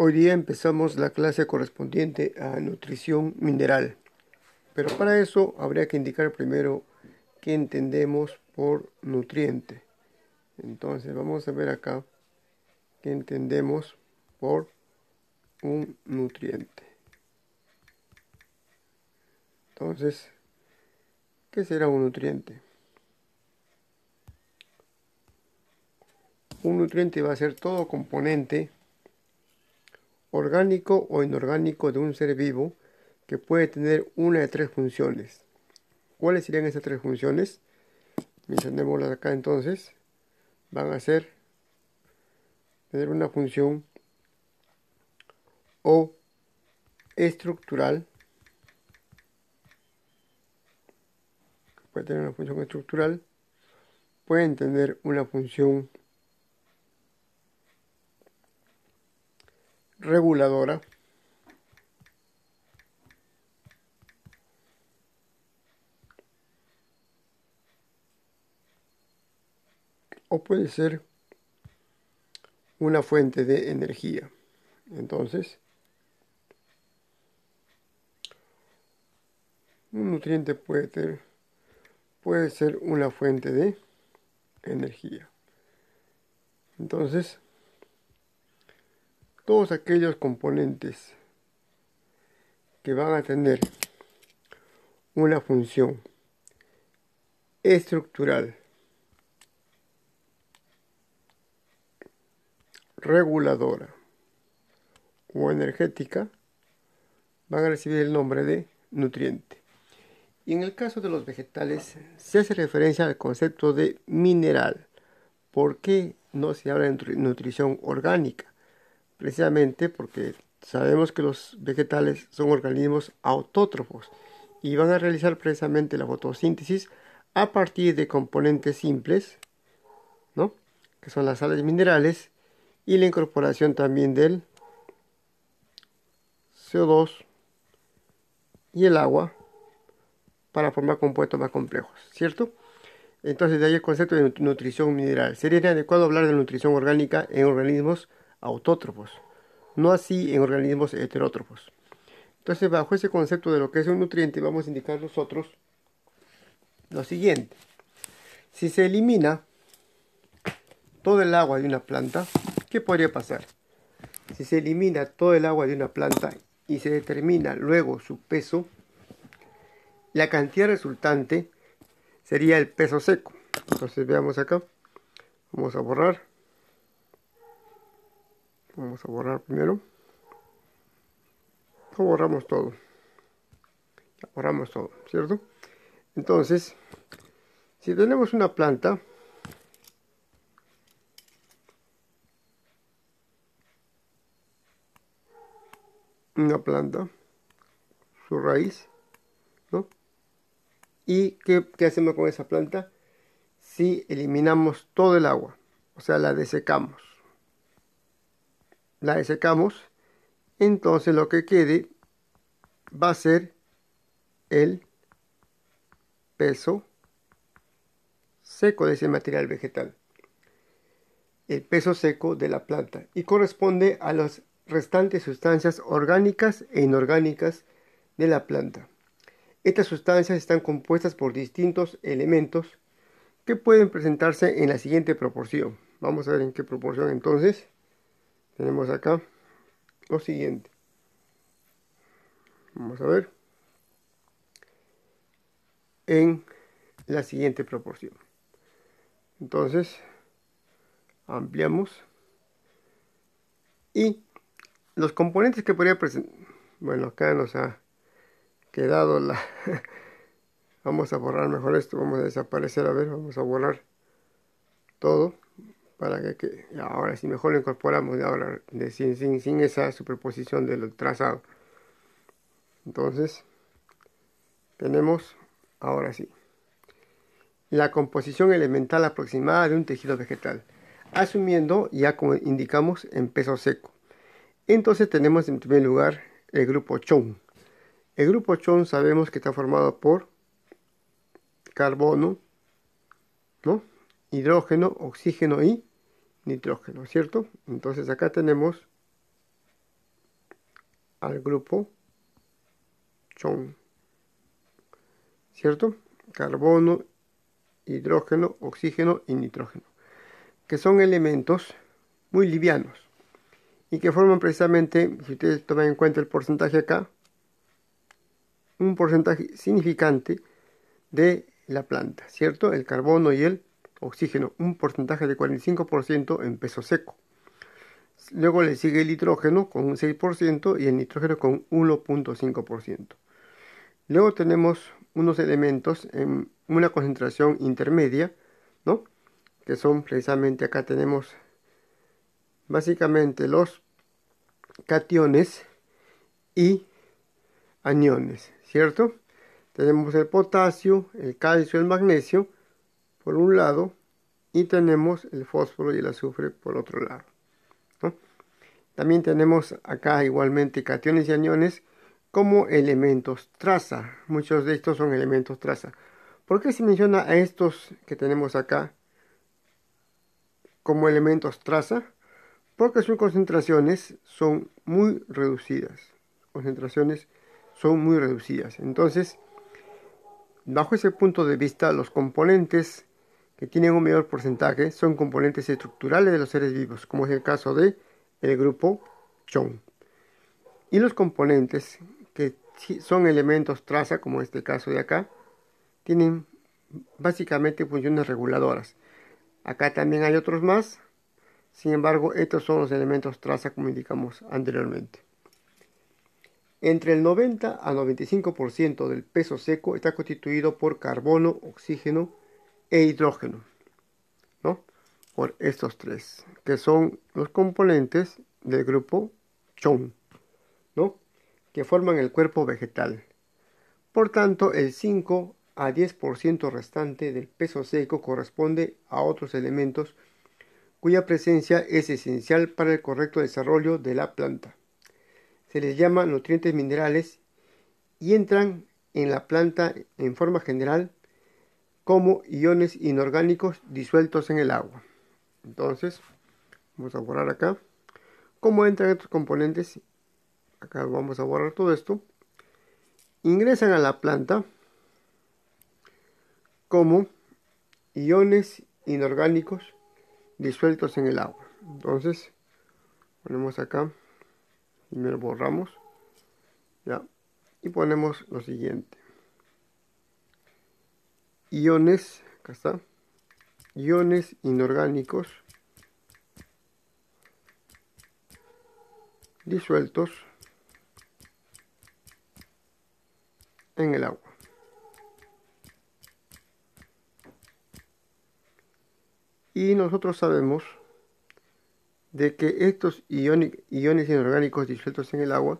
Hoy día empezamos la clase correspondiente a nutrición mineral, pero para eso habría que indicar primero qué entendemos por nutriente. Entonces vamos a ver acá qué entendemos por un nutriente. Entonces, ¿qué será un nutriente? Un nutriente va a ser todo componente orgánico o inorgánico de un ser vivo que puede tener una de tres funciones. ¿Cuáles serían esas tres funciones? Mencionémoslas acá entonces. Van a ser tener una función o estructural. Puede tener una función estructural. Pueden tener una función reguladora o puede ser una fuente de energía. Entonces, un nutriente puede, puede ser una fuente de energía. Entonces, todos aquellos componentes que van a tener una función estructural reguladora o energética van a recibir el nombre de nutriente. Y en el caso de los vegetales se hace referencia al concepto de mineral. ¿Por qué no se habla de nutrición orgánica? precisamente porque sabemos que los vegetales son organismos autótrofos y van a realizar precisamente la fotosíntesis a partir de componentes simples, ¿no? que son las sales minerales y la incorporación también del CO2 y el agua para formar compuestos más complejos, ¿cierto? Entonces de ahí el concepto de nutrición mineral. Sería inadecuado hablar de nutrición orgánica en organismos autótrofos, no así en organismos heterótropos Entonces, bajo ese concepto de lo que es un nutriente, vamos a indicar nosotros lo siguiente. Si se elimina todo el agua de una planta, ¿qué podría pasar? Si se elimina todo el agua de una planta y se determina luego su peso, la cantidad resultante sería el peso seco. Entonces veamos acá. Vamos a borrar vamos a borrar primero borramos todo borramos todo cierto entonces si tenemos una planta una planta su raíz ¿no? y qué, qué hacemos con esa planta si eliminamos todo el agua o sea la desecamos la desecamos, entonces lo que quede va a ser el peso seco de ese material vegetal, el peso seco de la planta y corresponde a las restantes sustancias orgánicas e inorgánicas de la planta. Estas sustancias están compuestas por distintos elementos que pueden presentarse en la siguiente proporción. Vamos a ver en qué proporción entonces tenemos acá lo siguiente vamos a ver en la siguiente proporción entonces ampliamos y los componentes que podría presentar bueno acá nos ha quedado la vamos a borrar mejor esto vamos a desaparecer a ver vamos a borrar todo para que, ahora sí mejor lo incorporamos de ahora, de, sin, sin, sin esa superposición del trazado. Entonces, tenemos ahora sí la composición elemental aproximada de un tejido vegetal, asumiendo ya como indicamos en peso seco. Entonces tenemos en primer lugar el grupo Chon. El grupo Chon sabemos que está formado por carbono, ¿no? hidrógeno, oxígeno y nitrógeno, ¿cierto? Entonces acá tenemos al grupo chon, ¿cierto? Carbono, hidrógeno, oxígeno y nitrógeno, que son elementos muy livianos y que forman precisamente, si ustedes toman en cuenta el porcentaje acá, un porcentaje significante de la planta, ¿cierto? El carbono y el oxígeno, un porcentaje de 45% en peso seco. Luego le sigue el hidrógeno con un 6% y el nitrógeno con 1.5%. Luego tenemos unos elementos en una concentración intermedia, ¿no? Que son precisamente acá tenemos básicamente los cationes y aniones, ¿cierto? Tenemos el potasio, el calcio, el magnesio por un lado y tenemos el fósforo y el azufre por otro lado. También tenemos acá igualmente cationes y aniones como elementos traza. Muchos de estos son elementos traza. ¿Por qué se menciona a estos que tenemos acá como elementos traza? Porque sus concentraciones son muy reducidas. Concentraciones son muy reducidas. Entonces, bajo ese punto de vista, los componentes que tienen un mayor porcentaje son componentes estructurales de los seres vivos, como es el caso de el grupo chon. Y los componentes que son elementos traza, como este caso de acá, tienen básicamente funciones reguladoras. Acá también hay otros más, sin embargo, estos son los elementos traza como indicamos anteriormente. Entre el 90 a 95% del peso seco está constituido por carbono, oxígeno, e hidrógeno, ¿no? Por estos tres, que son los componentes del grupo chon, ¿no? Que forman el cuerpo vegetal. Por tanto, el 5 a 10% restante del peso seco corresponde a otros elementos cuya presencia es esencial para el correcto desarrollo de la planta. Se les llama nutrientes minerales y entran en la planta en forma general como iones inorgánicos disueltos en el agua. Entonces, vamos a borrar acá. ¿Cómo entran estos componentes? Acá vamos a borrar todo esto. Ingresan a la planta como iones inorgánicos disueltos en el agua. Entonces, ponemos acá, primero borramos, ya, y ponemos lo siguiente iones, está, iones inorgánicos disueltos en el agua. Y nosotros sabemos de que estos iones inorgánicos disueltos en el agua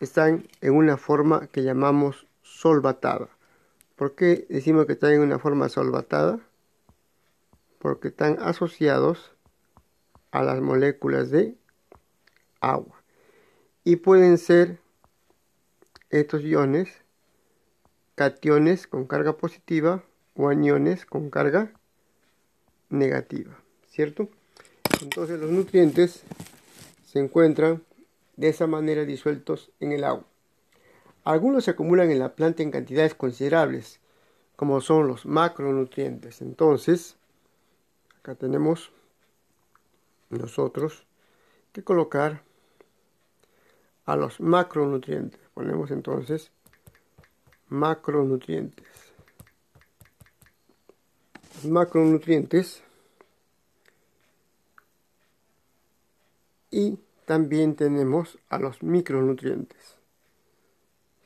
están en una forma que llamamos solvatada. ¿Por qué decimos que están en una forma solvatada? Porque están asociados a las moléculas de agua. Y pueden ser estos iones cationes con carga positiva o aniones con carga negativa, ¿cierto? Entonces los nutrientes se encuentran de esa manera disueltos en el agua. Algunos se acumulan en la planta en cantidades considerables, como son los macronutrientes. Entonces, acá tenemos nosotros que colocar a los macronutrientes. Ponemos entonces macronutrientes. macronutrientes y también tenemos a los micronutrientes.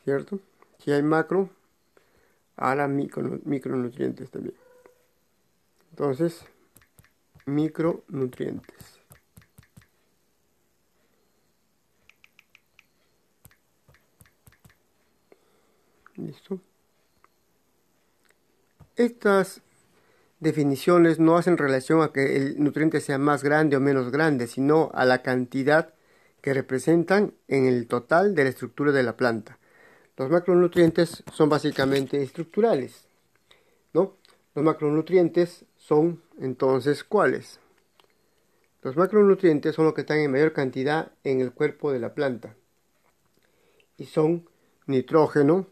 ¿cierto? Si hay macro, ahora micronutrientes también. Entonces, micronutrientes. Listo. Estas definiciones no hacen relación a que el nutriente sea más grande o menos grande, sino a la cantidad que representan en el total de la estructura de la planta. Los macronutrientes son básicamente estructurales, ¿no? Los macronutrientes son entonces cuáles? Los macronutrientes son los que están en mayor cantidad en el cuerpo de la planta y son nitrógeno,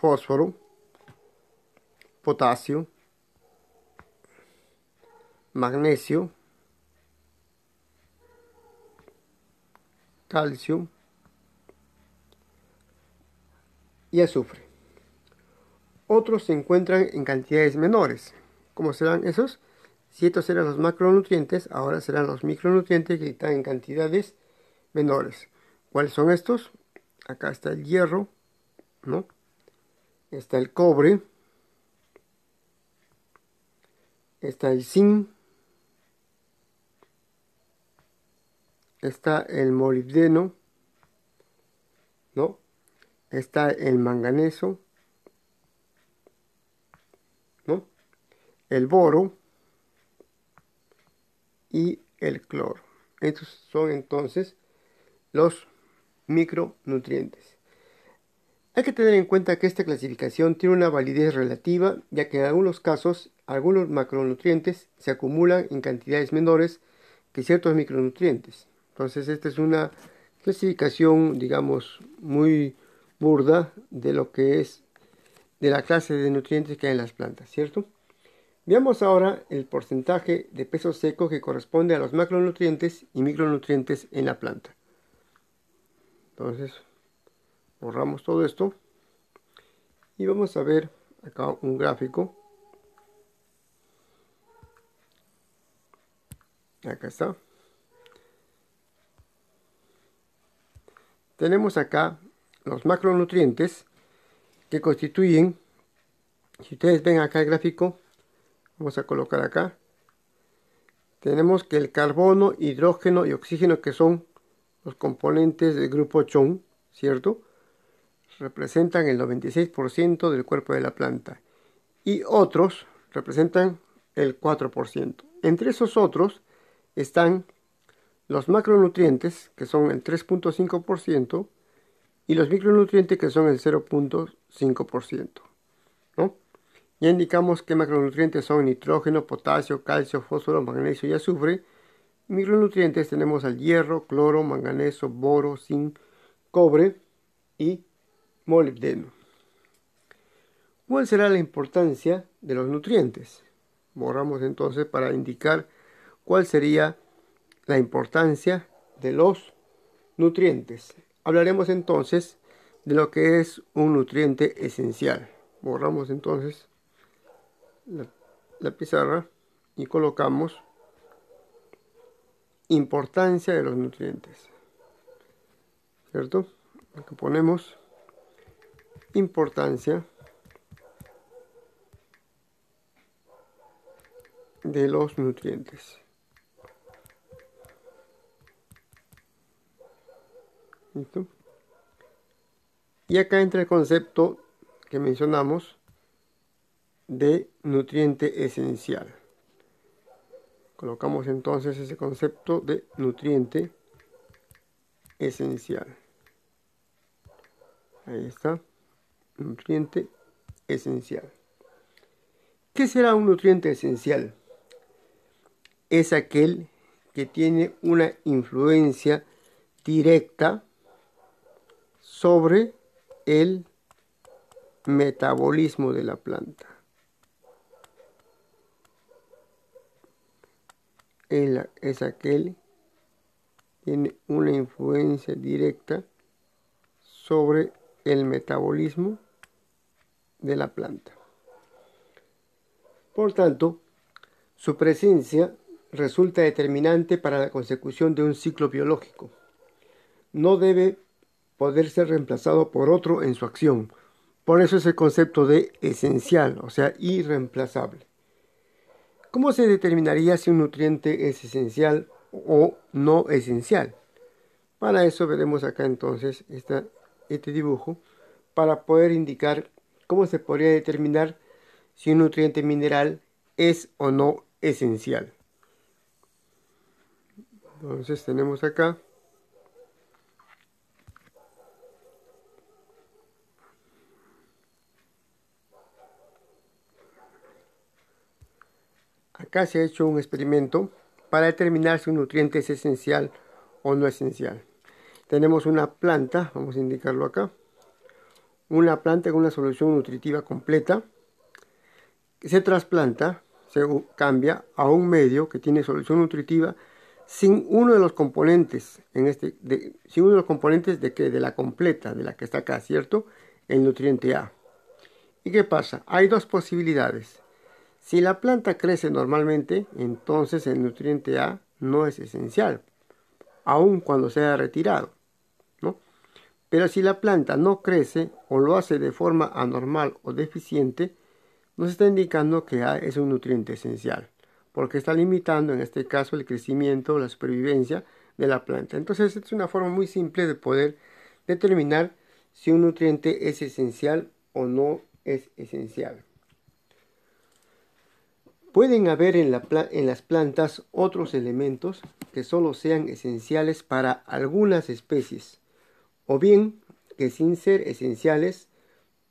fósforo, potasio, magnesio, calcio, y azufre. Otros se encuentran en cantidades menores. ¿cómo serán esos? Si estos eran los macronutrientes, ahora serán los micronutrientes que están en cantidades menores. ¿Cuáles son estos? Acá está el hierro, ¿no? Está el cobre, está el zinc, está el molibdeno, ¿no? está el manganeso, ¿no? el boro y el cloro. Estos son entonces los micronutrientes. Hay que tener en cuenta que esta clasificación tiene una validez relativa, ya que en algunos casos algunos macronutrientes se acumulan en cantidades menores que ciertos micronutrientes. Entonces esta es una clasificación, digamos, muy burda de lo que es de la clase de nutrientes que hay en las plantas, ¿cierto? Veamos ahora el porcentaje de peso seco que corresponde a los macronutrientes y micronutrientes en la planta. Entonces, borramos todo esto y vamos a ver acá un gráfico. Acá está. Tenemos acá los macronutrientes que constituyen, si ustedes ven acá el gráfico, vamos a colocar acá, tenemos que el carbono, hidrógeno y oxígeno que son los componentes del grupo chon, ¿cierto? Representan el 96% del cuerpo de la planta y otros representan el 4%. Entre esos otros están los macronutrientes, que son el 3.5%, y los micronutrientes que son el 0.5%. ¿no? Ya indicamos que macronutrientes son nitrógeno, potasio, calcio, fósforo, magnesio y azufre. Micronutrientes tenemos al hierro, cloro, manganeso, boro, zinc, cobre y molibdeno. ¿Cuál será la importancia de los nutrientes? Borramos entonces para indicar cuál sería la importancia de los nutrientes. Hablaremos entonces de lo que es un nutriente esencial. Borramos entonces la, pizarra y colocamos importancia de los nutrientes. ¿Cierto? Aquí ponemos importancia de los nutrientes. Y acá entra el concepto que mencionamos de nutriente esencial. Colocamos entonces ese concepto de nutriente esencial. Ahí está. Nutriente esencial. ¿Qué será un nutriente esencial? Es aquel que tiene una influencia directa sobre el metabolismo de la planta. es aquel tiene una influencia directa sobre el metabolismo de la planta. Por tanto, su presencia resulta determinante para la consecución de un ciclo biológico. No debe poder ser reemplazado por otro en su acción. Por eso es el concepto de esencial, o sea, irreemplazable. ¿Cómo se determinaría si un nutriente es esencial o no esencial? Para eso veremos acá entonces este dibujo para poder indicar cómo se podría determinar si un nutriente mineral es o no esencial. Entonces tenemos acá acá se ha hecho un experimento para determinar si un nutriente es esencial o no esencial. Tenemos una planta, vamos a indicarlo acá, una planta con una solución nutritiva completa, que se trasplanta, se cambia a un medio que tiene solución nutritiva sin uno de los componentes, este, de, sin uno de los componentes de que de la completa, de la que está acá, ¿cierto? El nutriente A. ¿Y qué pasa? Hay dos posibilidades. Si la planta crece normalmente, entonces el nutriente A no es esencial, aun cuando sea retirado. Pero si la planta no crece o lo hace de forma anormal o deficiente, nos está indicando que A es un nutriente esencial, porque está limitando en este caso el crecimiento o la supervivencia de la planta. Entonces es una forma muy simple de poder determinar si un nutriente es esencial o no es esencial. Pueden haber en, las plantas otros elementos que solo sean esenciales para algunas especies, o bien que sin ser esenciales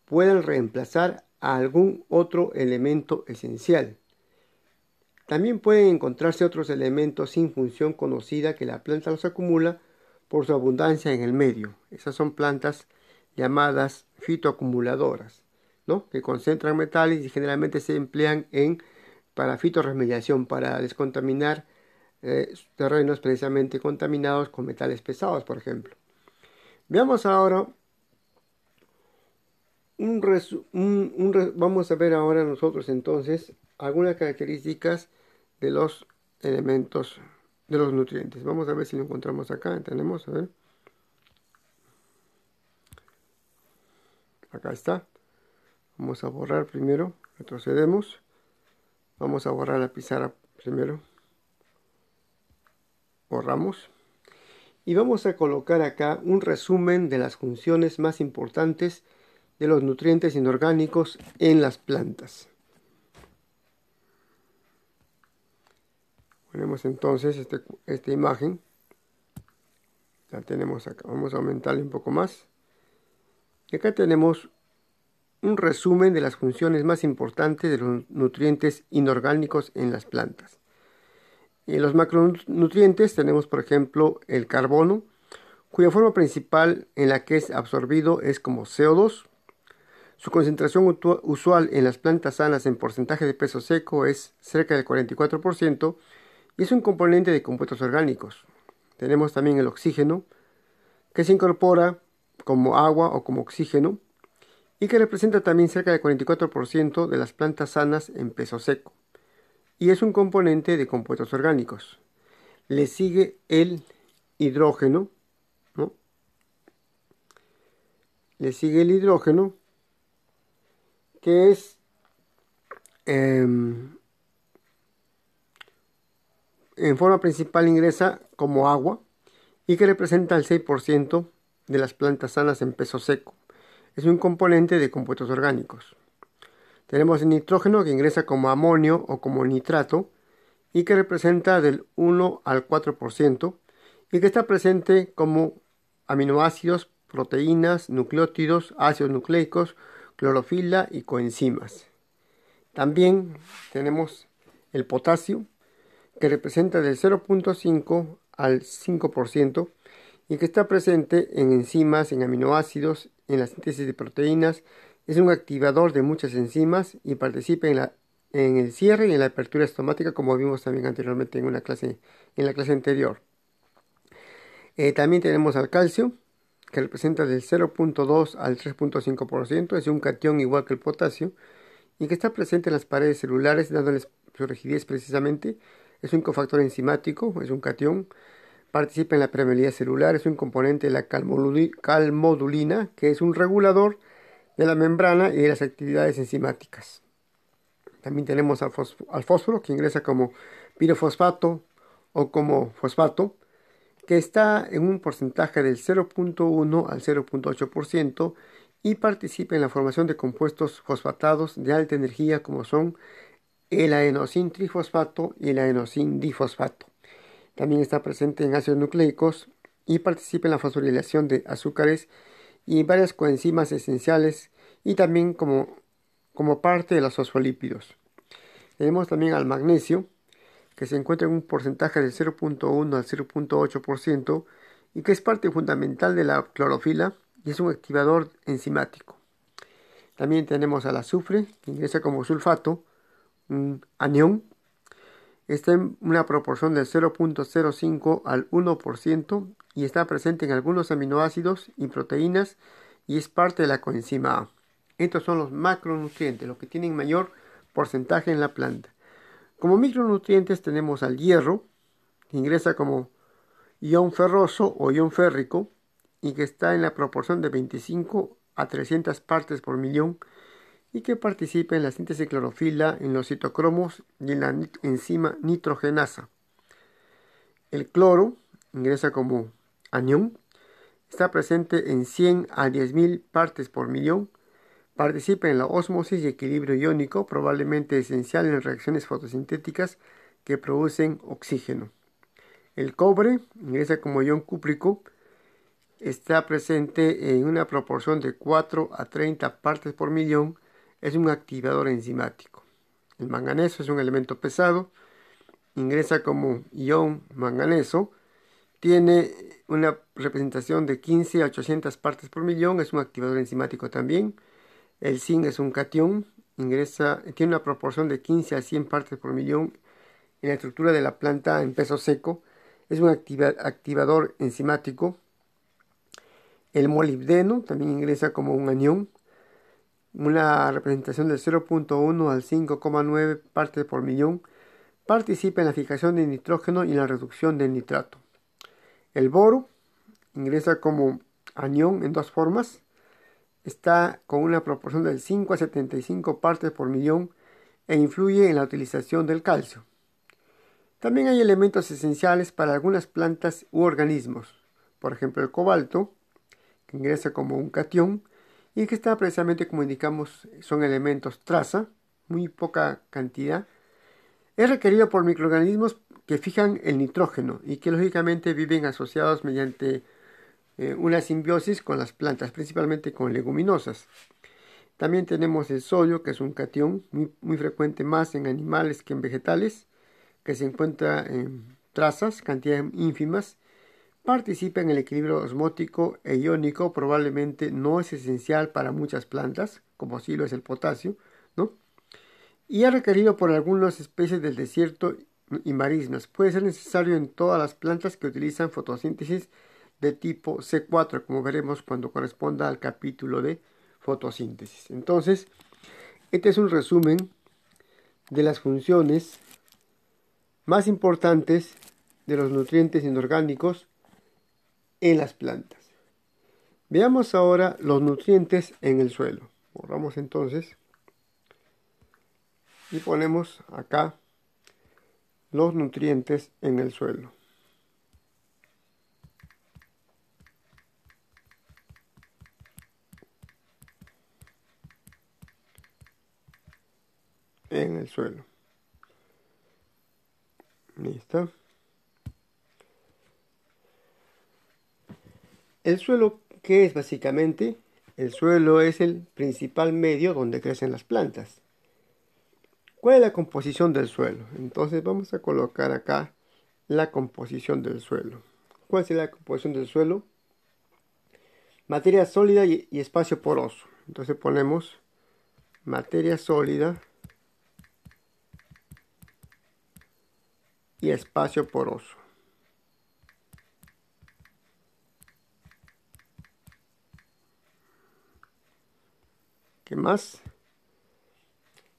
puedan reemplazar a algún otro elemento esencial. También pueden encontrarse otros elementos sin función conocida que la planta los acumula por su abundancia en el medio. Esas son plantas llamadas fitoacumuladoras, ¿no? que concentran metales y generalmente se emplean en para fitorremediación, para descontaminar eh, terrenos precisamente contaminados con metales pesados, por ejemplo. Veamos ahora vamos a ver ahora nosotros entonces algunas características de los elementos de los nutrientes. Vamos a ver si lo encontramos acá. Tenemos, a ver. Acá está. Vamos a borrar primero. Retrocedemos. Vamos a borrar la pizarra primero. Borramos. Y vamos a colocar acá un resumen de las funciones más importantes de los nutrientes inorgánicos en las plantas. Ponemos entonces este, esta imagen. La tenemos acá. Vamos a aumentarle un poco más. Y acá tenemos un resumen de las funciones más importantes de los nutrientes inorgánicos en las plantas. En eh, los macronutrientes tenemos, por ejemplo, el carbono, cuya forma principal en la que es absorbido es como CO2. Su concentración usual en las plantas sanas en porcentaje de peso seco es cerca del 44% y es un componente de compuestos orgánicos. Tenemos también el oxígeno, que se incorpora como agua o como oxígeno y que representa también cerca del 44% de las plantas sanas en peso seco, y es un componente de compuestos orgánicos. Le sigue el hidrógeno, Le sigue el hidrógeno, que es em, en forma principal ingresa como agua y que representa el 6% de las plantas sanas en peso seco es un componente de compuestos orgánicos. Tenemos el nitrógeno que ingresa como amonio o como nitrato y que representa del 1 al 4% y que está presente como aminoácidos, proteínas, nucleótidos, ácidos nucleicos, clorofila y coenzimas. También tenemos el potasio que representa del 0.5 al 5% y que está presente en enzimas, en aminoácidos, en la síntesis de proteínas, es un activador de muchas enzimas y participa en, la, en el cierre y en la apertura estomática, como vimos también anteriormente en, clase, en la clase anterior. Eh, también tenemos al calcio, que representa del 0.2 al 3.5%, es un cation igual que el potasio, y que está presente en las paredes celulares, dándoles su rigidez precisamente. Es un cofactor enzimático, es un cation, participa en la permeabilidad celular, es un componente de la calmodulina, que es un regulador de la membrana y de las actividades enzimáticas. También tenemos al, fósforo, que ingresa como pirofosfato o como fosfato, que está en un porcentaje del 0.1 al 0.8% y participa en la formación de compuestos fosfatados de alta energía como son el aenosin trifosfato y el adenosindifosfato difosfato. También está presente en ácidos nucleicos y participa en la fosforilación de azúcares y en varias coenzimas esenciales y también como, como parte de los fosfolípidos. Tenemos también al magnesio, que se encuentra en un porcentaje del 0.1 al 0.8% y que es parte fundamental de la clorofila y es un activador enzimático. También tenemos al azufre, que ingresa como sulfato, un anión, está en una proporción del 0.05 al 1% y está presente en algunos aminoácidos y proteínas y es parte de la coenzima A. Estos son los macronutrientes, los que tienen mayor porcentaje en la planta. Como micronutrientes tenemos al hierro, que ingresa como ion ferroso o ion férrico y que está en la proporción de 25 a 300 partes por millón y que participa en la síntesis clorofila en los citocromos y en la enzima nitrogenasa. El cloro ingresa como anión, está presente en 100 a 10.000 partes por millón, participa en la osmosis y equilibrio iónico, probablemente esencial en reacciones fotosintéticas que producen oxígeno. El cobre ingresa como ion cúprico, está presente en una proporción de 4 a 30 partes por millón, es un activador enzimático. El manganeso es un elemento pesado, ingresa como ion manganeso, tiene una representación de 15 a 800 partes por millón, es un activador enzimático también. El zinc es un cation, ingresa, tiene una proporción de 15 a 100 partes por millón en la estructura de la planta en peso seco, es un activador enzimático. El molibdeno también ingresa como un anión, una representación del 0.1 al 5,9 partes por millón, participa en la fijación de nitrógeno y en la reducción del nitrato. El boro ingresa como anión en dos formas, está con una proporción del 5 a 75 partes por millón e influye en la utilización del calcio. También hay elementos esenciales para algunas plantas u organismos, por ejemplo el cobalto, que ingresa como un catión, y que está precisamente como indicamos son elementos traza, muy poca cantidad. Es requerido por microorganismos que fijan el nitrógeno y que lógicamente viven asociados mediante eh, una simbiosis con las plantas, principalmente con leguminosas. También tenemos el sodio, que es un cation muy frecuente más en animales que en vegetales, que se encuentra en trazas, cantidades ínfimas, participa en el equilibrio osmótico e iónico, probablemente no es esencial para muchas plantas, como sí lo es el potasio, ¿no? Y es requerido por algunas especies del desierto y marismas. Puede ser necesario en todas las plantas que utilizan fotosíntesis de tipo C4, como veremos cuando corresponda al capítulo de fotosíntesis. Entonces, este es un resumen de las funciones más importantes de los nutrientes inorgánicos en las plantas. Veamos ahora los nutrientes en el suelo. Borramos entonces y ponemos acá los nutrientes en el suelo. En el suelo. Listo. El suelo, ¿qué es básicamente? El suelo es el principal medio donde crecen las plantas. ¿Cuál es la composición del suelo? Entonces vamos a colocar acá la composición del suelo. ¿Cuál es la composición del suelo? Materia sólida y espacio poroso. Entonces ponemos materia sólida y espacio poroso. más?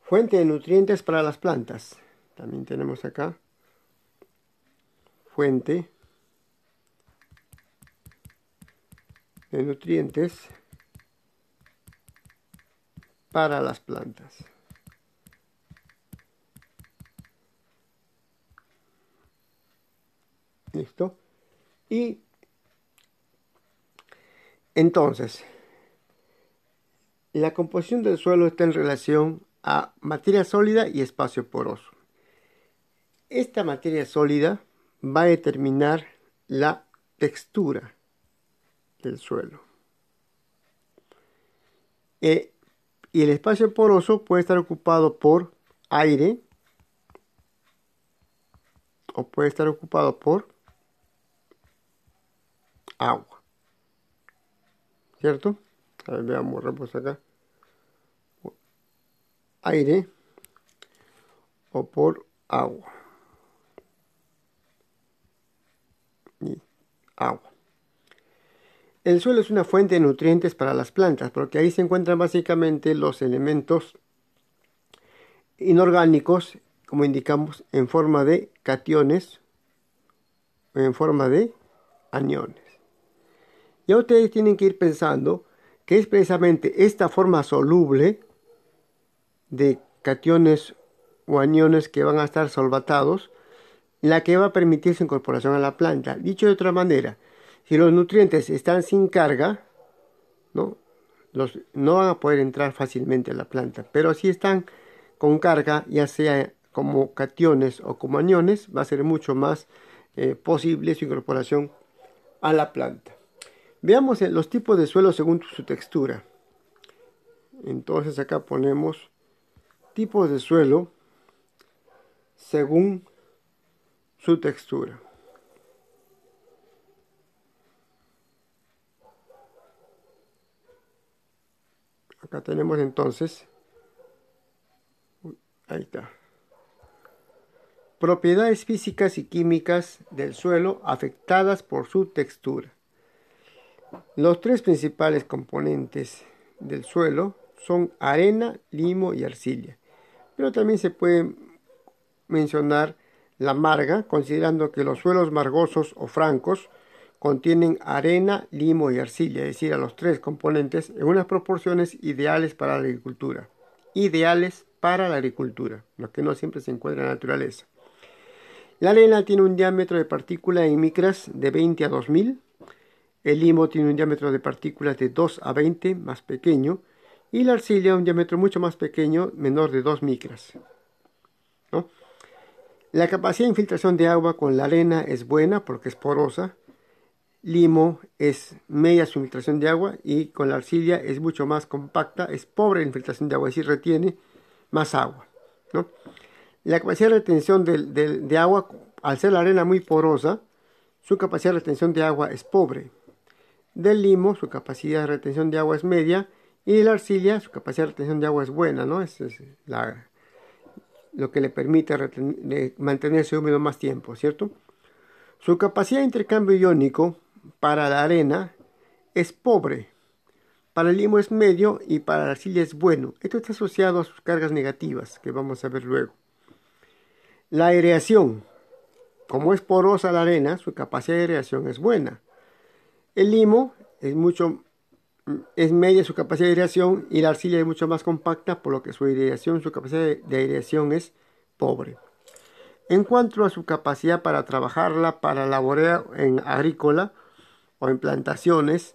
Fuente de nutrientes para las plantas. También tenemos acá. Fuente de nutrientes para las plantas. ¿Listo? Y entonces, la composición del suelo está en relación a materia sólida y espacio poroso. Esta materia sólida va a determinar la textura del suelo. Eh, y el espacio poroso puede estar ocupado por aire o puede estar ocupado por agua. ¿Cierto? A ver, veamos, acá. Aire o por agua. Y agua. El suelo es una fuente de nutrientes para las plantas, porque ahí se encuentran básicamente los elementos inorgánicos, como indicamos, en forma de cationes, en forma de aniones. Ya ustedes tienen que ir pensando que es precisamente esta forma soluble de cationes o aniones que van a estar solvatados, la que va a permitir su incorporación a la planta. Dicho de otra manera, si los nutrientes están sin carga, ¿no? Los, no van a poder entrar fácilmente a la planta, pero si están con carga, ya sea como cationes o como aniones, va a ser mucho más eh, posible su incorporación a la planta. Veamos eh, los tipos de suelo según su textura. Entonces acá ponemos tipos de suelo según su textura. Acá tenemos entonces, ahí está, propiedades físicas y químicas del suelo afectadas por su textura. Los tres principales componentes del suelo son arena, limo y arcilla. Pero también se puede mencionar la marga, considerando que los suelos margosos o francos contienen arena, limo y arcilla, es decir, a los tres componentes en unas proporciones ideales para la agricultura. Ideales para la agricultura, lo que no siempre se encuentra en la naturaleza. La arena tiene un diámetro de partícula en micras de 20 a 2000 el limo tiene un diámetro de partículas de 2 a 20, más pequeño, y la arcilla un diámetro mucho más pequeño, menor de 2 micras. La capacidad de infiltración de agua con la arena es buena porque es porosa. Limo es media su infiltración de agua y con la arcilla es mucho más compacta, es pobre la infiltración de agua, es decir, retiene más agua. La capacidad de retención de agua, al ser la arena muy porosa, su capacidad de retención de agua es pobre, del limo, su capacidad de retención de agua es media. Y de la arcilla, su capacidad de retención de agua es buena, ¿no? Es, lo que le permite mantenerse húmedo más tiempo, ¿cierto? Su capacidad de intercambio iónico para la arena es pobre. Para el limo es medio y para la arcilla es bueno. Esto está asociado a sus cargas negativas, que vamos a ver luego. La aireación. Como es porosa la arena, su capacidad de aireación es buena. El limo es mucho es media su capacidad de aireación y la arcilla es mucho más compacta, por lo que su aireación, su capacidad de aireación es pobre. En cuanto a su capacidad para trabajarla, para laborear en agrícola o en plantaciones,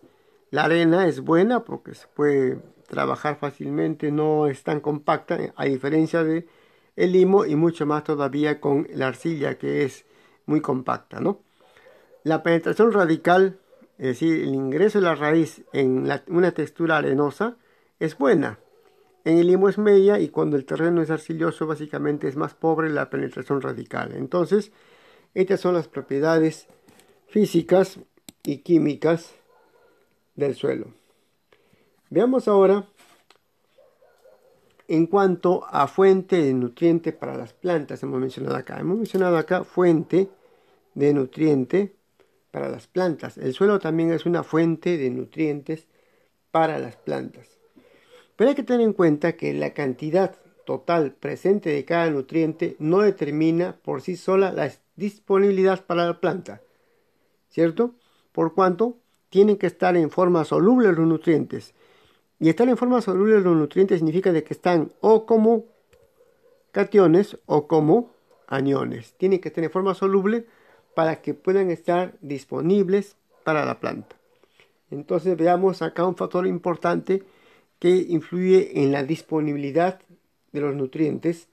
la arena es buena porque se puede trabajar fácilmente, no es tan compacta, a diferencia de el limo y mucho más todavía con la arcilla que es muy compacta, ¿no? La penetración radical es decir, el ingreso de la raíz en una textura arenosa, es buena. En el limo es media y cuando el terreno es arcilloso básicamente es más pobre la penetración radical. Entonces, estas son las propiedades físicas y químicas del suelo. Veamos ahora en cuanto a fuente de nutriente para las plantas. Hemos mencionado acá, hemos mencionado acá fuente de nutriente para las plantas. El suelo también es una fuente de nutrientes para las plantas. Pero hay que tener en cuenta que la cantidad total presente de cada nutriente no determina por sí sola la disponibilidad para la planta, ¿cierto? Por cuanto tienen que estar en forma soluble los nutrientes. Y estar en forma soluble los nutrientes significa que están o como cationes o como aniones. Tienen que estar en forma soluble para que puedan estar disponibles para la planta. Entonces veamos acá un factor importante que influye en la disponibilidad de los nutrientes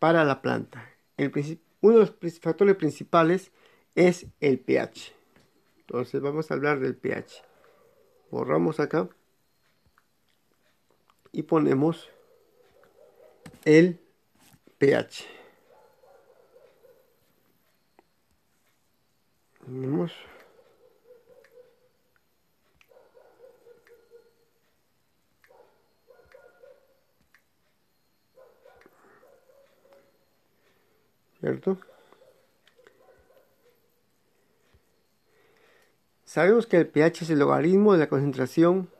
para la planta. uno de los factores principales es el pH. Entonces vamos a hablar del pH. Borramos acá y ponemos el pH. ¿Cierto? Sabemos que el pH es el logaritmo de la concentración,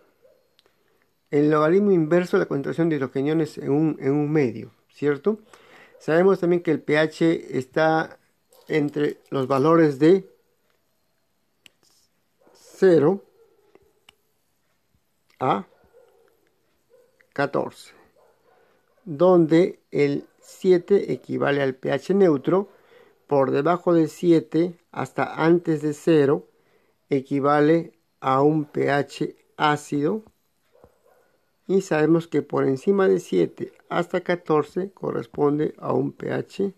el logaritmo inverso de la concentración de hidrogeniones en un medio, ¿cierto? Sabemos también que el pH está entre los valores de 0 a 14, donde el 7 equivale al pH neutro, por debajo de 7 hasta antes de 0 equivale a un pH ácido y sabemos que por encima de 7 hasta 14 corresponde a un pH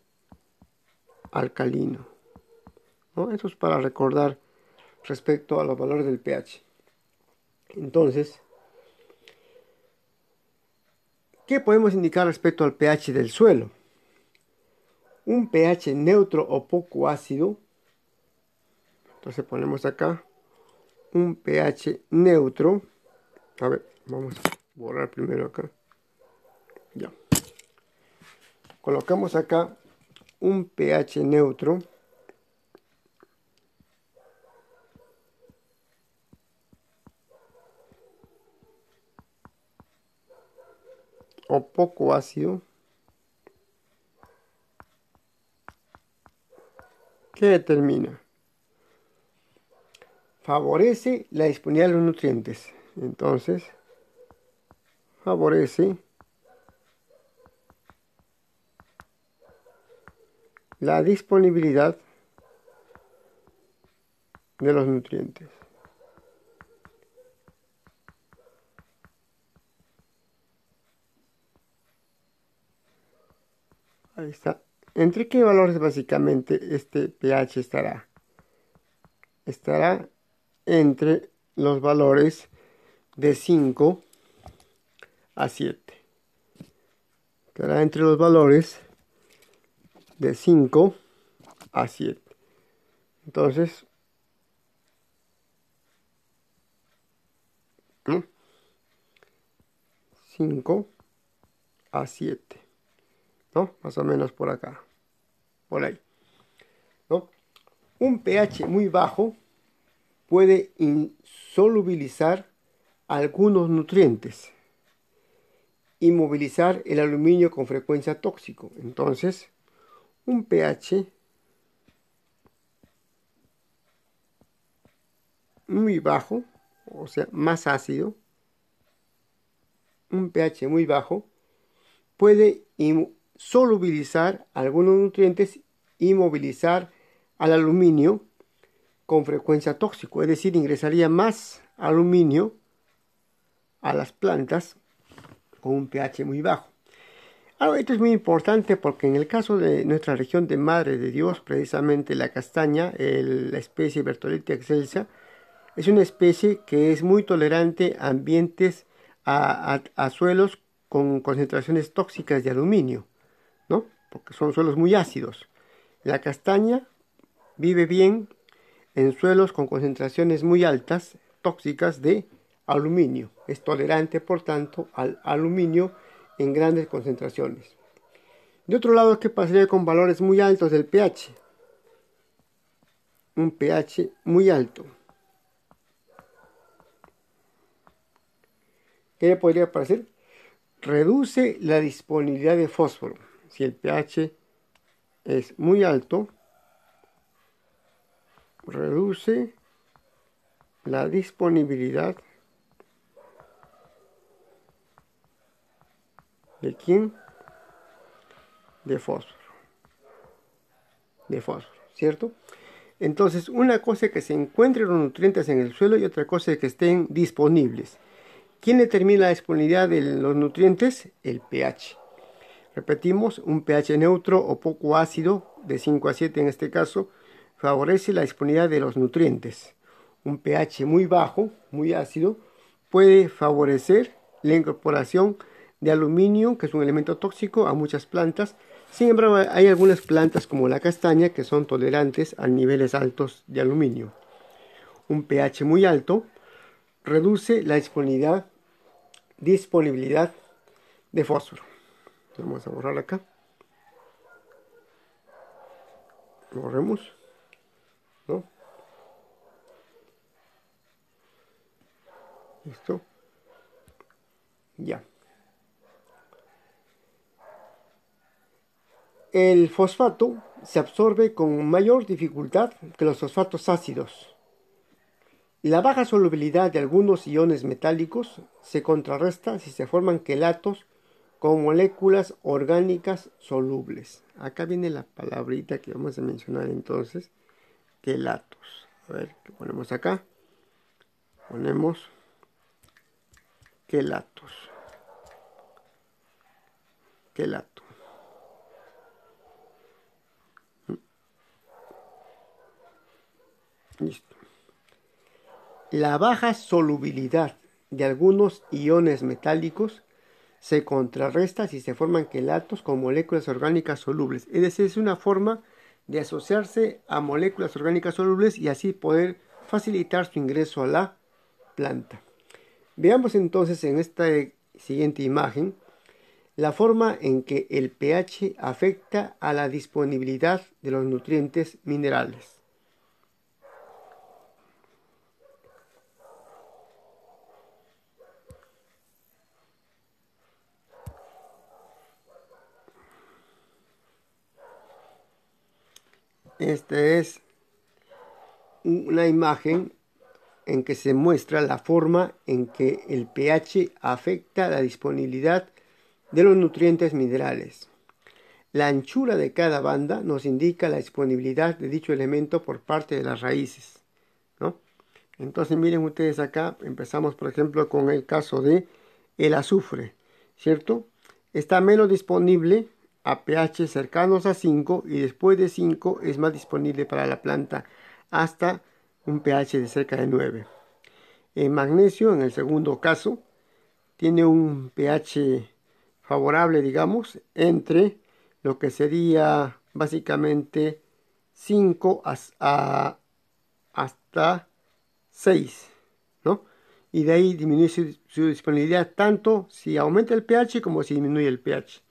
alcalino. ¿no? es para recordar respecto a los valores del pH. Entonces, ¿qué podemos indicar respecto al pH del suelo? Un pH neutro o poco ácido, entonces ponemos acá un pH neutro, a ver, vamos a borrar primero acá, ya. Colocamos acá un pH neutro, o poco ácido que determina favorece la disponibilidad de los nutrientes entonces favorece la disponibilidad de los nutrientes Ahí está. ¿Entre qué valores básicamente este pH estará? Estará entre los valores de 5 a 7. Estará entre los valores de 5 a 7. Entonces, 5 a 7. ¿no? Más o menos por acá, por ahí, ¿no? Un pH muy bajo puede insolubilizar algunos nutrientes y movilizar el aluminio con frecuencia tóxico. Entonces, un pH muy bajo, o sea, más ácido, un pH muy bajo, puede solubilizar algunos nutrientes y movilizar al aluminio con frecuencia tóxico, es decir, ingresaría más aluminio a las plantas con un pH muy bajo. Ahora, esto es muy importante porque en el caso de nuestra región de Madre de Dios, precisamente la castaña, la especie Bertoletti excelsa, es una especie que es muy tolerante a ambientes, a suelos con concentraciones tóxicas de aluminio. Porque son suelos muy ácidos. La castaña vive bien en suelos con concentraciones muy altas, tóxicas de aluminio. Es tolerante, por tanto, al aluminio en grandes concentraciones. De otro lado, que pasaría con valores muy altos del pH? Un pH muy alto. ¿Qué podría parecer? Reduce la disponibilidad de fósforo si el pH es muy alto, reduce la disponibilidad de quién? De fósforo. De fósforo, ¿cierto? Entonces, una cosa es que se encuentren los nutrientes en el suelo y otra cosa es que estén disponibles. ¿Quién determina la disponibilidad de los nutrientes? El pH. Repetimos, un pH neutro o poco ácido, de 5 a 7 en este caso, favorece la disponibilidad de los nutrientes. Un pH muy bajo, muy ácido, puede favorecer la incorporación de aluminio, que es un elemento tóxico, a muchas plantas. Sin embargo, hay algunas plantas como la castaña que son tolerantes a niveles altos de aluminio. Un pH muy alto reduce la disponibilidad, disponibilidad de fósforo vamos a borrar acá borremos ¿no? listo ya el fosfato se absorbe con mayor dificultad que los fosfatos ácidos la baja solubilidad de algunos iones metálicos se contrarresta si se forman quelatos con moléculas orgánicas solubles. Acá viene la palabrita que vamos a mencionar entonces, quelatos. A ver, ¿qué ponemos acá? Ponemos quelatos. Quelato. Mm. Listo. La baja solubilidad de algunos iones metálicos se contrarresta si se forman quelatos con moléculas orgánicas solubles. Es decir, es una forma de asociarse a moléculas orgánicas solubles y así poder facilitar su ingreso a la planta. Veamos entonces en esta siguiente imagen la forma en que el pH afecta a la disponibilidad de los nutrientes minerales. Esta es una imagen en que se muestra la forma en que el pH afecta la disponibilidad de los nutrientes minerales. La anchura de cada banda nos indica la disponibilidad de dicho elemento por parte de las raíces. Entonces miren ustedes acá, empezamos por ejemplo con el caso de el azufre, ¿cierto? Está menos disponible a pH cercanos a 5 y después de 5 es más disponible para la planta hasta un pH de cerca de 9. El eh, magnesio, en el segundo caso, tiene un pH favorable, digamos, entre lo que sería básicamente 5 hasta, 6, ¿no? Y de ahí disminuye su disponibilidad tanto si aumenta el pH como si disminuye el pH.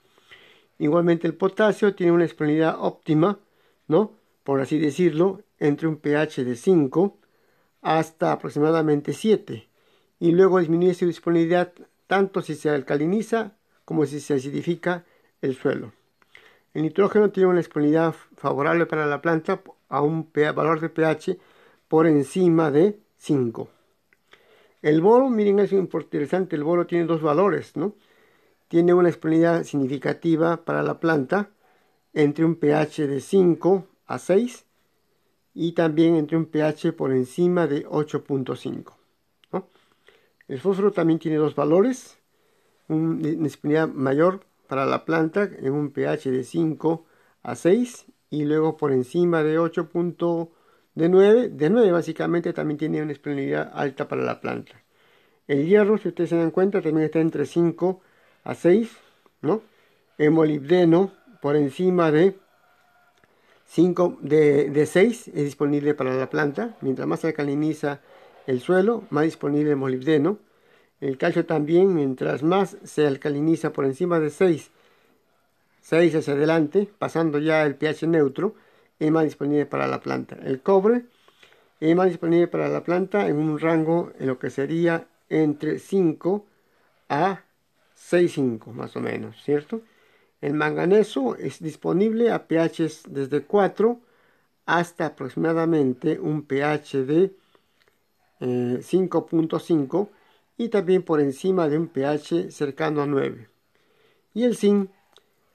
Igualmente el potasio tiene una disponibilidad óptima, ¿no? Por así decirlo, entre un pH de 5 hasta aproximadamente 7 y luego disminuye su disponibilidad tanto si se alcaliniza como si se acidifica el suelo. El nitrógeno tiene una disponibilidad favorable para la planta a un valor de pH por encima de 5. El boro, miren, es interesante, el boro tiene dos valores, ¿no? tiene una disponibilidad significativa para la planta entre un pH de 5 a 6 y también entre un pH por encima de 8.5. El fósforo también tiene dos valores, una disponibilidad mayor para la planta en un pH de 5 a 6 y luego por encima de 8.9. de 9, de 9 básicamente también tiene una disponibilidad alta para la planta. El hierro, si ustedes se dan cuenta, también está entre 5 a 6, ¿no? molibdeno, por encima de 5 de, de, 6 es disponible para la planta. Mientras más se alcaliniza el suelo, más disponible el molibdeno. El calcio también, mientras más se alcaliniza por encima de 6, 6 hacia adelante, pasando ya el pH neutro, es más disponible para la planta. El cobre es más disponible para la planta en un rango en lo que sería entre 5 a 6,5 más o menos, ¿cierto? El manganeso es disponible a pH desde 4 hasta aproximadamente un pH de 5.5 eh, y también por encima de un pH cercano a 9. Y el zinc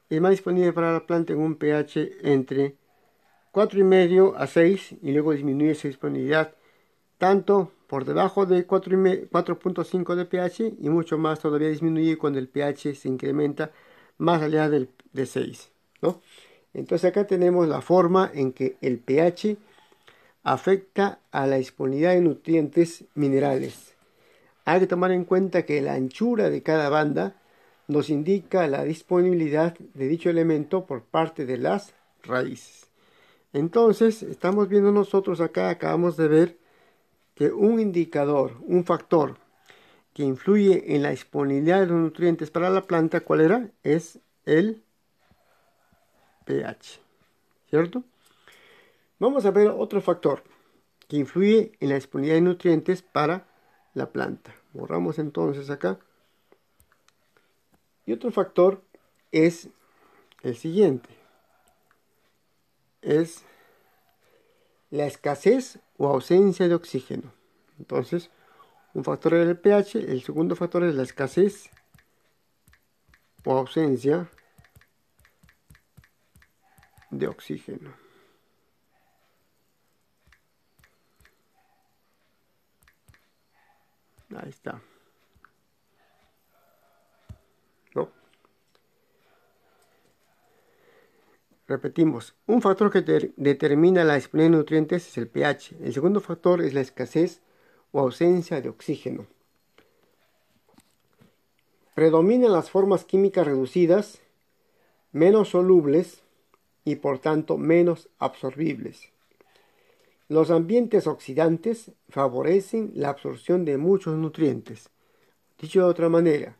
es más disponible para la planta en un pH entre 4,5 a 6 y luego disminuye su disponibilidad tanto por debajo de 4.5 de pH y mucho más todavía disminuye cuando el pH se incrementa más allá de 6. ¿no? Entonces acá tenemos la forma en que el pH afecta a la disponibilidad de nutrientes minerales. Hay que tomar en cuenta que la anchura de cada banda nos indica la disponibilidad de dicho elemento por parte de las raíces. Entonces, estamos viendo nosotros acá, acabamos de ver que un indicador, un factor que influye en la disponibilidad de los nutrientes para la planta, ¿cuál era? Es el pH, ¿cierto? Vamos a ver otro factor que influye en la disponibilidad de nutrientes para la planta. Borramos entonces acá. Y otro factor es el siguiente. Es la escasez o ausencia de oxígeno. Entonces, un factor es el pH, el segundo factor es la escasez o ausencia de oxígeno. Ahí está. ¿No? Repetimos, un factor que determina la disponibilidad de nutrientes es el pH. El segundo factor es la escasez o ausencia de oxígeno. Predominan las formas químicas reducidas, menos solubles y por tanto menos absorbibles. Los ambientes oxidantes favorecen la absorción de muchos nutrientes. Dicho de otra manera,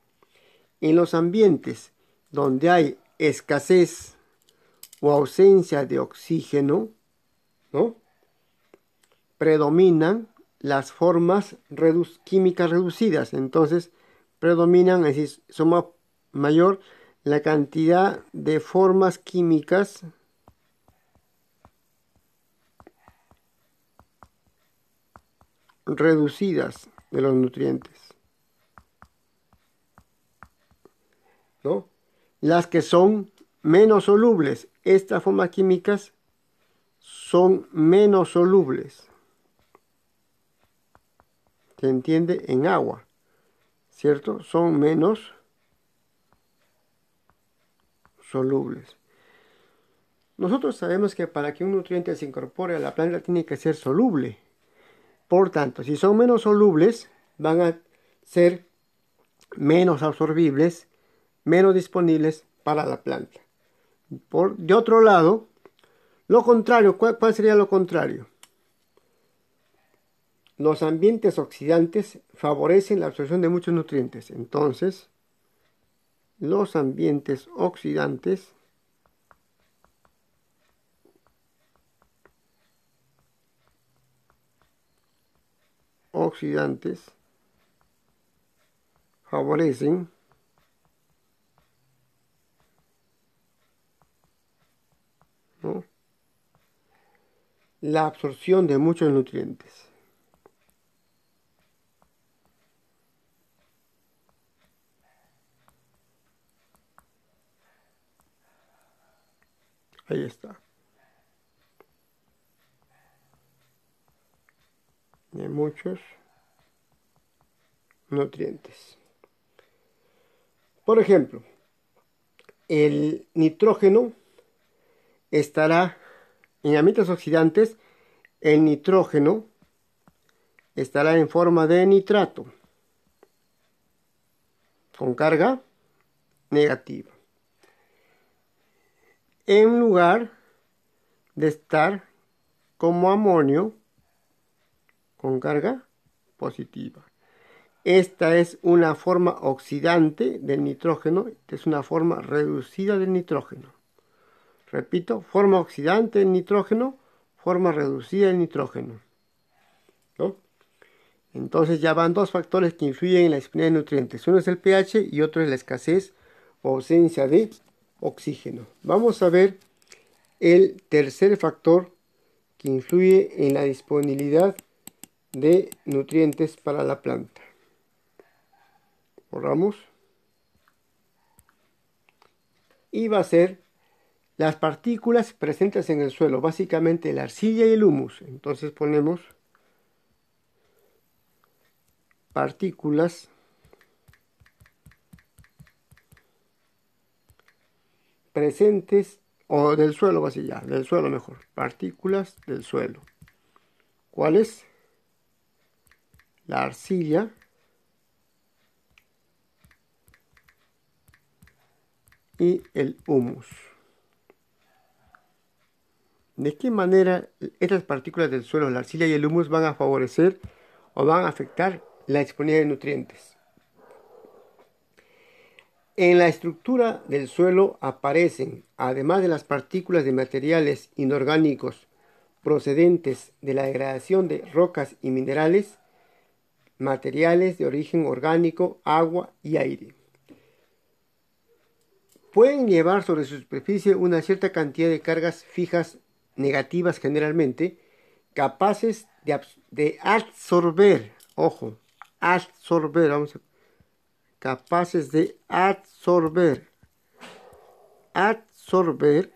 en los ambientes donde hay escasez o ausencia de oxígeno, ¿no? Predominan las formas químicas reducidas. Entonces, predominan, es decir, son mayor la cantidad de formas químicas reducidas de los nutrientes. ¿no? Las que son menos solubles estas formas químicas son menos solubles. ¿Se entiende? En agua, ¿cierto? Son menos solubles. Nosotros sabemos que para que un nutriente se incorpore a la planta tiene que ser soluble. Por tanto, si son menos solubles, van a ser menos absorbibles, menos disponibles para la planta de otro lado, lo contrario, ¿cuál, ¿cuál, sería lo contrario? Los ambientes oxidantes favorecen la absorción de muchos nutrientes. Entonces, los ambientes oxidantes oxidantes favorecen la absorción de muchos nutrientes. Ahí está. De muchos nutrientes. Por ejemplo, el nitrógeno estará en ambientes oxidantes, el nitrógeno estará en forma de nitrato con carga negativa. En lugar de estar como amonio con carga positiva. Esta es una forma oxidante del nitrógeno, es una forma reducida del nitrógeno. Repito, forma oxidante el nitrógeno, forma reducida el nitrógeno. Entonces ya van dos factores que influyen en la disponibilidad de nutrientes. Uno es el pH y otro es la escasez o ausencia de oxígeno. Vamos a ver el tercer factor que influye en la disponibilidad de nutrientes para la planta. Borramos. Y va a ser las partículas presentes en el suelo, básicamente la arcilla y el humus. Entonces ponemos partículas presentes o del suelo, así del suelo mejor, partículas del suelo. ¿Cuál es? La arcilla y el humus. ¿De qué manera estas partículas del suelo, la arcilla y el humus van a favorecer o van a afectar la disponibilidad de nutrientes? En la estructura del suelo aparecen, además de las partículas de materiales inorgánicos procedentes de la degradación de rocas y minerales, materiales de origen orgánico, agua y aire. Pueden llevar sobre su superficie una cierta cantidad de cargas fijas negativas generalmente, capaces de, de absorber, ojo, absorber, vamos capaces de absorber. Absorber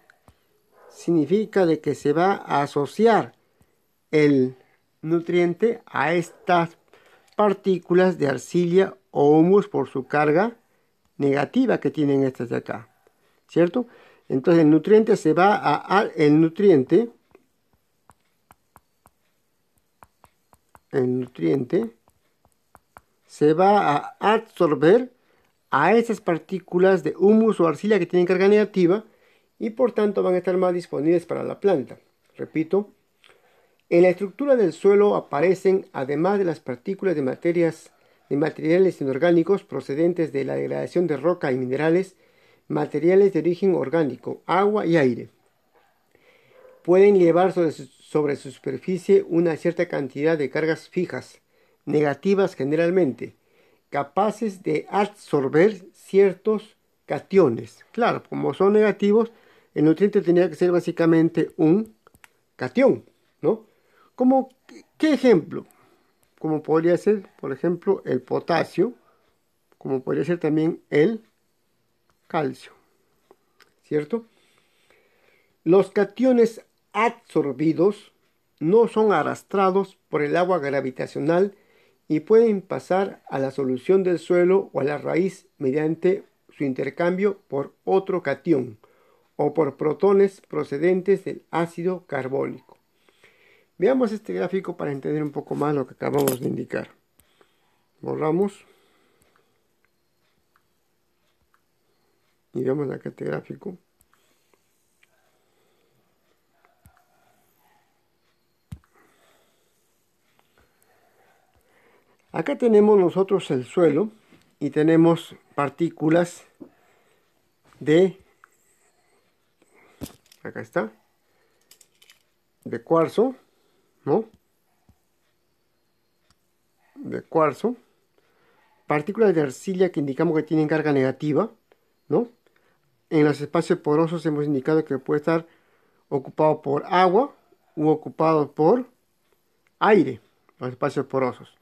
significa de que se va a asociar el nutriente a estas partículas de arcilla o humus por su carga negativa que tienen estas de acá, ¿cierto? Entonces el nutriente se va a, el nutriente el nutriente se va a absorber a esas partículas de humus o arcilla que tienen carga negativa y por tanto van a estar más disponibles para la planta. Repito, en la estructura del suelo aparecen, además de las partículas de materias de materiales inorgánicos procedentes de la degradación de roca y minerales, materiales de origen orgánico, agua y aire. Pueden llevar sobre su, superficie una cierta cantidad de cargas fijas, negativas generalmente, capaces de absorber ciertos cationes. Claro, como son negativos, el nutriente tenía que ser básicamente un cation, ¿no? Como, ¿Qué ejemplo? Como podría ser, por ejemplo, el potasio, como podría ser también el calcio. ¿Cierto? Los cationes absorbidos no son arrastrados por el agua gravitacional y pueden pasar a la solución del suelo o a la raíz mediante su intercambio por otro cation o por protones procedentes del ácido carbónico. Veamos este gráfico para entender un poco más lo que acabamos de indicar. Borramos. Y acá este gráfico. Acá tenemos nosotros el suelo y tenemos partículas de, acá está, de cuarzo, ¿no? De cuarzo, partículas de arcilla que indicamos que tienen carga negativa, ¿no? En los espacios porosos hemos indicado que puede estar ocupado por agua u ocupado por aire, los espacios porosos.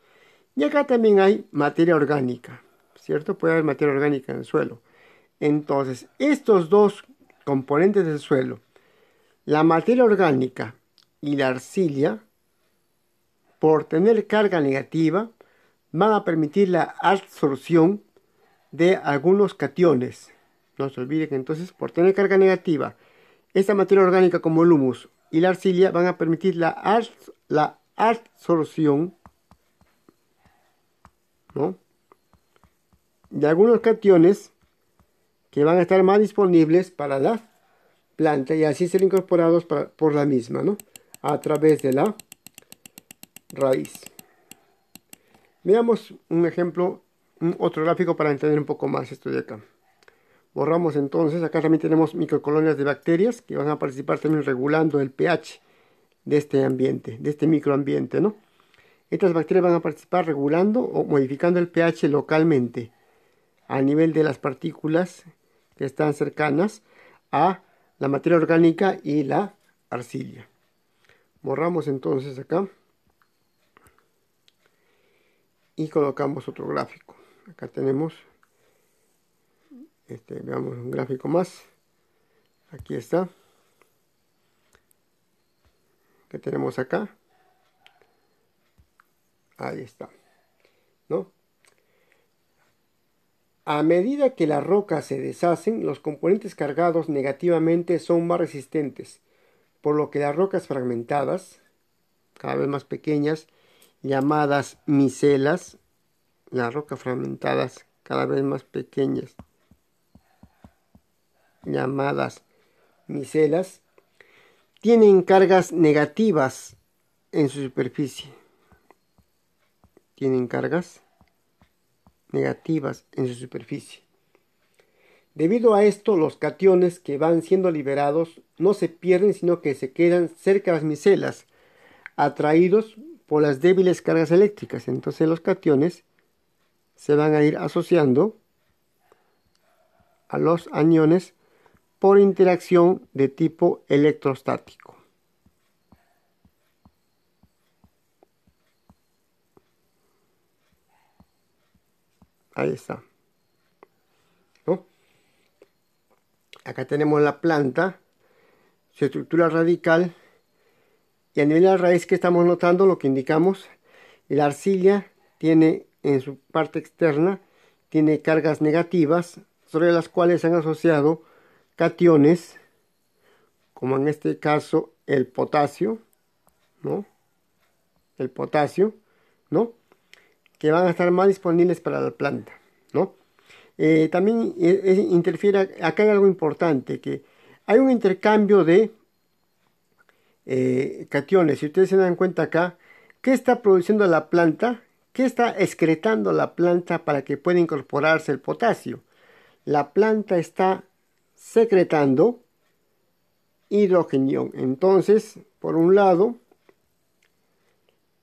Y acá también hay materia orgánica, ¿cierto? Puede haber materia orgánica en el suelo. Entonces, estos dos componentes del suelo, la materia orgánica y la arcilla, por tener carga negativa, van a permitir la absorción de algunos cationes no se olvide que entonces, por tener carga negativa, esta materia orgánica como el humus y la arcilla van a permitir la, la absorción de algunos cationes que van a estar más disponibles para la planta y así ser incorporados por la misma, ¿no? A través de la raíz. Veamos un ejemplo, otro gráfico para entender un poco más esto de acá. Borramos entonces, acá también tenemos microcolonias de bacterias que van a participar también regulando el pH de este ambiente, de este microambiente, ¿no? Estas bacterias van a participar regulando o modificando el pH localmente a nivel de las partículas que están cercanas a la materia orgánica y la arcilla. Borramos entonces acá y colocamos otro gráfico. Acá tenemos este, veamos un gráfico más aquí está que tenemos acá ahí está ¿no? a medida que las rocas se deshacen los componentes cargados negativamente son más resistentes por lo que las rocas fragmentadas cada vez más pequeñas llamadas micelas las rocas fragmentadas cada vez más pequeñas llamadas micelas, tienen cargas negativas en su superficie. Tienen cargas negativas en su superficie. Debido a esto, los cationes que van siendo liberados no se pierden, sino que se quedan cerca de las micelas, atraídos por las débiles cargas eléctricas. Entonces los cationes se van a ir asociando a los aniones por interacción de tipo electrostático. Ahí está. Acá tenemos la planta, su estructura radical y a nivel de la raíz que estamos notando, lo que indicamos, la arcilla tiene en su parte externa, tiene cargas negativas sobre las cuales se han asociado cationes, como en este caso el potasio, ¿no? El potasio, ¿no? Que van a estar más disponibles para la planta, ¿no? Eh, también eh, eh, interfiere, acá hay algo importante, que hay un intercambio de cationes. Si ustedes se dan cuenta acá, ¿qué está produciendo la planta? ¿Qué está excretando la planta para que pueda incorporarse el potasio? La planta está secretando hidrogenión. Entonces, por un lado,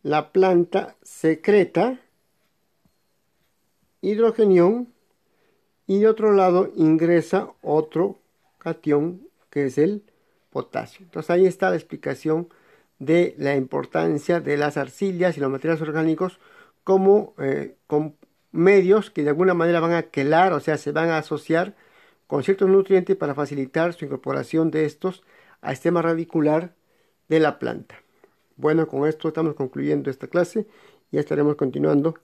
la planta secreta hidrogenión y de otro lado ingresa otro cation que es el potasio. Entonces ahí está la explicación de la importancia de las arcillas y los materiales orgánicos como eh, medios que de alguna manera van a quelar, o sea, se van a asociar con ciertos nutrientes para facilitar su incorporación de estos al este sistema radicular de la planta. Bueno, con esto estamos concluyendo esta clase y estaremos continuando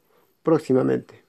próximamente.